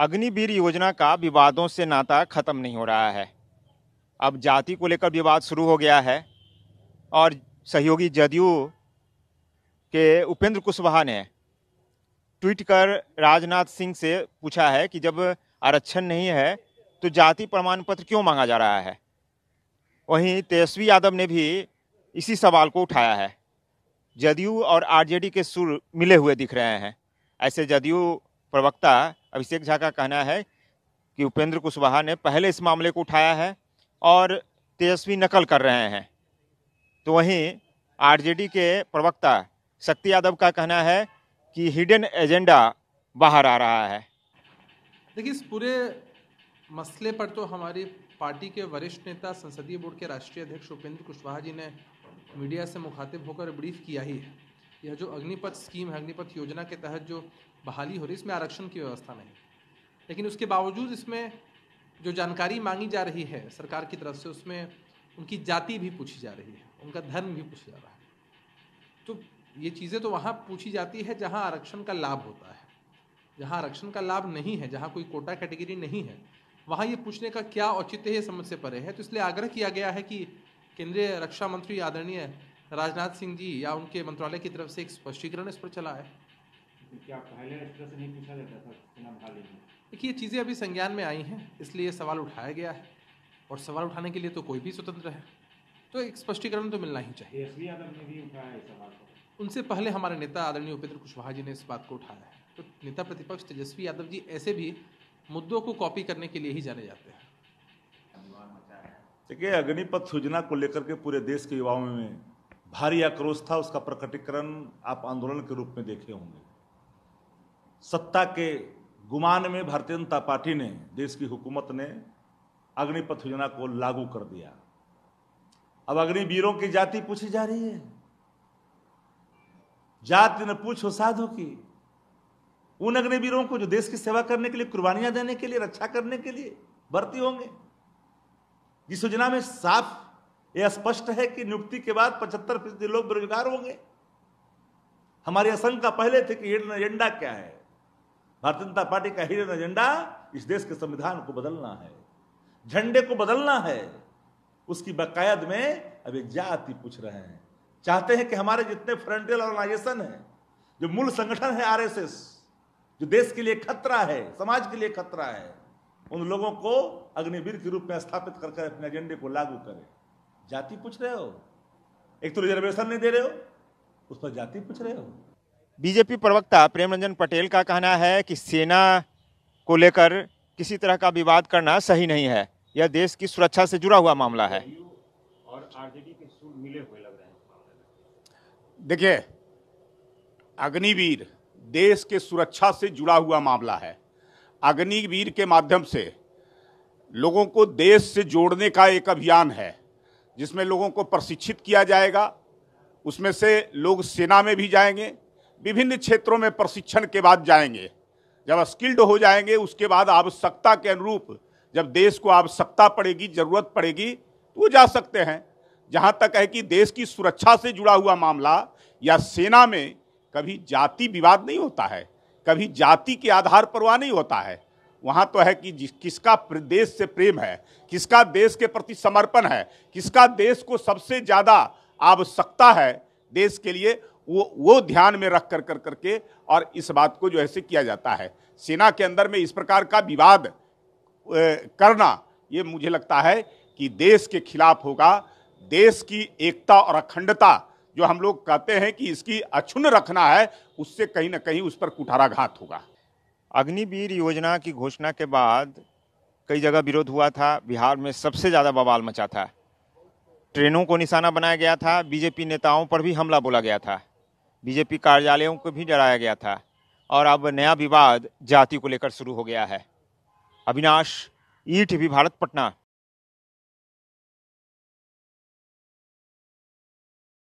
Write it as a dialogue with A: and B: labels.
A: अग्निवीर योजना का विवादों से नाता खत्म नहीं हो रहा है अब जाति को लेकर विवाद शुरू हो गया है और सहयोगी जदयू के उपेंद्र कुशवाहा ने ट्वीट कर राजनाथ सिंह से पूछा है कि जब आरक्षण नहीं है तो जाति प्रमाण पत्र क्यों मांगा जा रहा है वहीं तेजस्वी यादव ने भी इसी सवाल को उठाया है जदयू और आरजेडी के सुर मिले हुए दिख रहे हैं ऐसे जदयू प्रवक्ता अभिषेक झा का कहना है कि उपेंद्र कुशवाहा ने पहले इस मामले को उठाया है और तेजस्वी नकल कर रहे हैं तो वहीं आरजेडी के प्रवक्ता शक्ति यादव का कहना है कि हिडन एजेंडा बाहर आ रहा है
B: देखिए इस पूरे मसले पर तो हमारी पार्टी के वरिष्ठ नेता संसदीय बोर्ड के राष्ट्रीय अध्यक्ष उपेंद्र कुशवाहा जी ने मीडिया से मुखातिब होकर ब्रीफ किया ही है यह जो अग्निपथ स्कीम है अग्निपथ योजना के तहत जो बहाली हो रही इसमें आरक्षण की व्यवस्था नहीं लेकिन उसके बावजूद इसमें जो जानकारी मांगी जा रही है सरकार की तरफ से उसमें उनकी जाति भी पूछी जा रही है उनका धर्म भी पूछा जा रहा है तो ये चीज़ें तो वहाँ पूछी जाती है जहाँ आरक्षण का लाभ होता है जहाँ आरक्षण का लाभ नहीं है जहाँ कोई कोटा कैटेगरी नहीं है वहाँ ये पूछने का क्या औचित्य है समझ से परे है तो इसलिए आग्रह किया गया है कि केंद्रीय रक्षा मंत्री आदरणीय राजनाथ सिंह जी या उनके मंत्रालय की तरफ से एक स्पष्टीकरण इस पर चला है क्या तो देखिए चीज़ें अभी संज्ञान में आई हैं इसलिए ये सवाल उठाया गया है और सवाल उठाने के लिए तो कोई भी स्वतंत्र है तो एक स्पष्टीकरण तो मिलना ही चाहिए एस यादव ने भी उठाया सवाल को उनसे पहले हमारे नेता आदरणीय उपेंद्र कुशवाहा जी ने इस बात को उठाया है तो नेता प्रतिपक्ष तेजस्वी यादव जी ऐसे भी मुद्दों को कॉपी करने के लिए ही जाने जाते हैं देखिए
C: अग्निपथ योजना को लेकर के पूरे देश के युवाओं में भारी आक्रोश था उसका प्रकटीकरण आप आंदोलन के रूप में देखे होंगे सत्ता के गुमान में भारतीय जनता पार्टी ने देश की हुकूमत ने अग्निपथ योजना को लागू कर दिया अब अग्निवीरों की जाति पूछी जा रही है जाति न पूछो साधु की उन अग्निवीरों को जो देश की सेवा करने के लिए कुर्बानियां देने के लिए रक्षा करने के लिए भर्ती होंगे जिस योजना में साफ यह स्पष्ट है कि नियुक्ति के बाद पचहत्तर फीसदी लोग बेरोजगार होंगे हमारी आशंका पहले थी कि एंडा क्या है भारतीय जनता पार्टी का हिडन एजेंडा इस देश के संविधान को बदलना है झंडे को बदलना है उसकी बकायद में अब एक जाति पूछ रहे हैं चाहते हैं कि हमारे जितने फ्रंटियल ऑर्गेनाइजेशन हैं जो मूल संगठन है आरएसएस जो देश के लिए खतरा है समाज के लिए खतरा है उन लोगों को अग्निवीर के रूप में स्थापित करके अपने एजेंडे को लागू करें जाति पूछ रहे हो एक तो रिजर्वेशन नहीं दे रहे हो उस पर जाति पूछ रहे हो
A: बीजेपी प्रवक्ता प्रेम रंजन पटेल का कहना है कि सेना को लेकर किसी तरह का विवाद करना सही नहीं है यह देश की सुरक्षा से जुड़ा हुआ मामला है और आरजेडी के सूर मिले हुए लग रहे हैं देखिए
D: अग्निवीर देश के सुरक्षा से जुड़ा हुआ मामला है अग्निवीर के माध्यम से लोगों को देश से जोड़ने का एक अभियान है जिसमें लोगों को प्रशिक्षित किया जाएगा उसमें से लोग सेना में भी जाएंगे विभिन्न क्षेत्रों में प्रशिक्षण के बाद जाएंगे जब स्किल्ड हो जाएंगे उसके बाद आवश्यकता के अनुरूप जब देश को आवश्यकता पड़ेगी जरूरत पड़ेगी तो वो जा सकते हैं जहाँ तक है कि देश की सुरक्षा से जुड़ा हुआ मामला या सेना में कभी जाति विवाद नहीं होता है कभी जाति के आधार पर वह नहीं होता है वहाँ तो है कि किसका देश से प्रेम है किसका देश के प्रति समर्पण है किसका देश को सबसे ज़्यादा आवश्यकता है देश के लिए वो वो ध्यान में रख कर कर करके और इस बात को जो ऐसे किया जाता है सेना के अंदर में इस प्रकार का विवाद करना ये मुझे लगता है कि देश के खिलाफ होगा देश की एकता और अखंडता जो हम लोग कहते हैं कि इसकी अक्षुण
A: रखना है उससे कहीं ना कहीं उस पर कुठाराघात होगा अग्निवीर योजना की घोषणा के बाद कई जगह विरोध हुआ था बिहार में सबसे ज़्यादा बवाल मचा था ट्रेनों को निशाना बनाया गया था बीजेपी नेताओं पर भी हमला बोला गया था बीजेपी कार्यालयों को भी डराया गया था और अब नया विवाद जाति को लेकर शुरू हो गया है अविनाश ईट भी भारत पटना